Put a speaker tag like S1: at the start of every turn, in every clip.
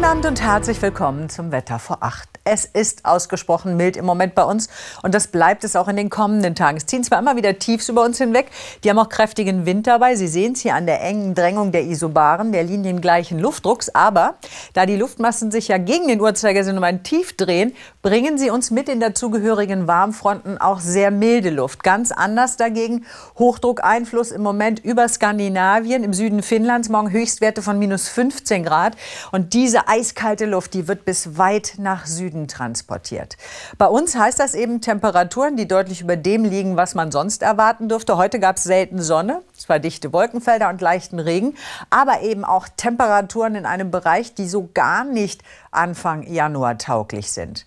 S1: Guten Abend und herzlich willkommen zum Wetter vor acht. Es ist ausgesprochen mild im Moment bei uns und das bleibt es auch in den kommenden Tagen. Es ziehen zwar immer wieder Tiefs über uns hinweg, die haben auch kräftigen Wind dabei. Sie sehen es hier an der engen Drängung der Isobaren, der liniengleichen Luftdrucks. Aber da die Luftmassen sich ja gegen den Uhrzeigersinn um ein Tief drehen, bringen sie uns mit den dazugehörigen Warmfronten auch sehr milde Luft. Ganz anders dagegen Hochdruckeinfluss im Moment über Skandinavien, im Süden Finnlands, morgen Höchstwerte von minus 15 Grad. Und diese eiskalte Luft, die wird bis weit nach Süden transportiert. Bei uns heißt das eben Temperaturen, die deutlich über dem liegen, was man sonst erwarten dürfte. Heute gab es selten Sonne, zwar dichte Wolkenfelder und leichten Regen, aber eben auch Temperaturen in einem Bereich, die so gar nicht Anfang Januar tauglich sind.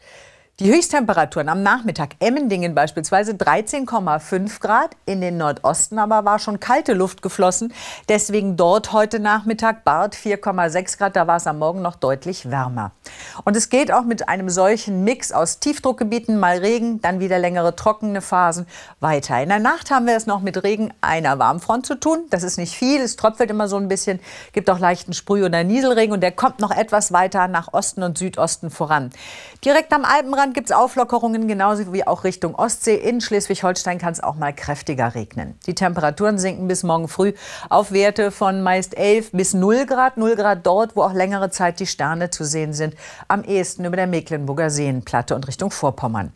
S1: Die Höchsttemperaturen am Nachmittag, Emmendingen beispielsweise 13,5 Grad, in den Nordosten aber war schon kalte Luft geflossen. Deswegen dort heute Nachmittag Barth 4,6 Grad, da war es am Morgen noch deutlich wärmer. Und es geht auch mit einem solchen Mix aus Tiefdruckgebieten, mal Regen, dann wieder längere trockene Phasen weiter. In der Nacht haben wir es noch mit Regen einer Warmfront zu tun. Das ist nicht viel, es tröpfelt immer so ein bisschen, gibt auch leichten Sprüh- oder Nieselregen und der kommt noch etwas weiter nach Osten und Südosten voran. Direkt am Alpenrand Deutschland gibt es Auflockerungen, genauso wie auch Richtung Ostsee. In Schleswig-Holstein kann es auch mal kräftiger regnen. Die Temperaturen sinken bis morgen früh auf Werte von meist 11 bis 0 Grad. 0 Grad dort, wo auch längere Zeit die Sterne zu sehen sind. Am ehesten über der Mecklenburger Seenplatte und Richtung Vorpommern.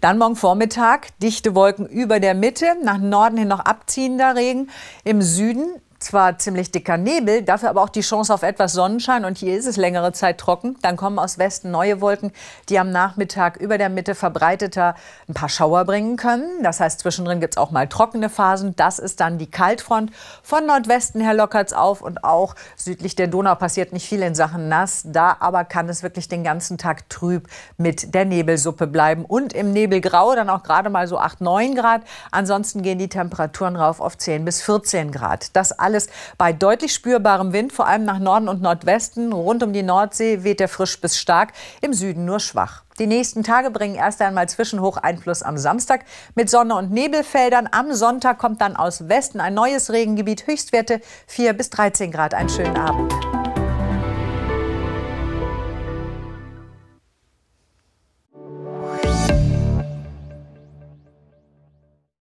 S1: Dann morgen Vormittag dichte Wolken über der Mitte. Nach Norden hin noch abziehender Regen. Im Süden zwar ziemlich dicker Nebel, dafür aber auch die Chance auf etwas Sonnenschein und hier ist es längere Zeit trocken. Dann kommen aus Westen neue Wolken, die am Nachmittag über der Mitte verbreiteter ein paar Schauer bringen können. Das heißt, zwischendrin gibt es auch mal trockene Phasen. Das ist dann die Kaltfront. Von Nordwesten her lockert es auf und auch südlich der Donau passiert nicht viel in Sachen nass. Da aber kann es wirklich den ganzen Tag trüb mit der Nebelsuppe bleiben und im Nebelgrau dann auch gerade mal so 8, 9 Grad. Ansonsten gehen die Temperaturen rauf auf 10 bis 14 Grad. Das alles alles bei deutlich spürbarem Wind, vor allem nach Norden und Nordwesten. Rund um die Nordsee weht er frisch bis stark, im Süden nur schwach. Die nächsten Tage bringen erst einmal Zwischenhocheinfluss am Samstag mit Sonne- und Nebelfeldern. Am Sonntag kommt dann aus Westen ein neues Regengebiet, Höchstwerte 4 bis 13 Grad. Einen schönen Abend.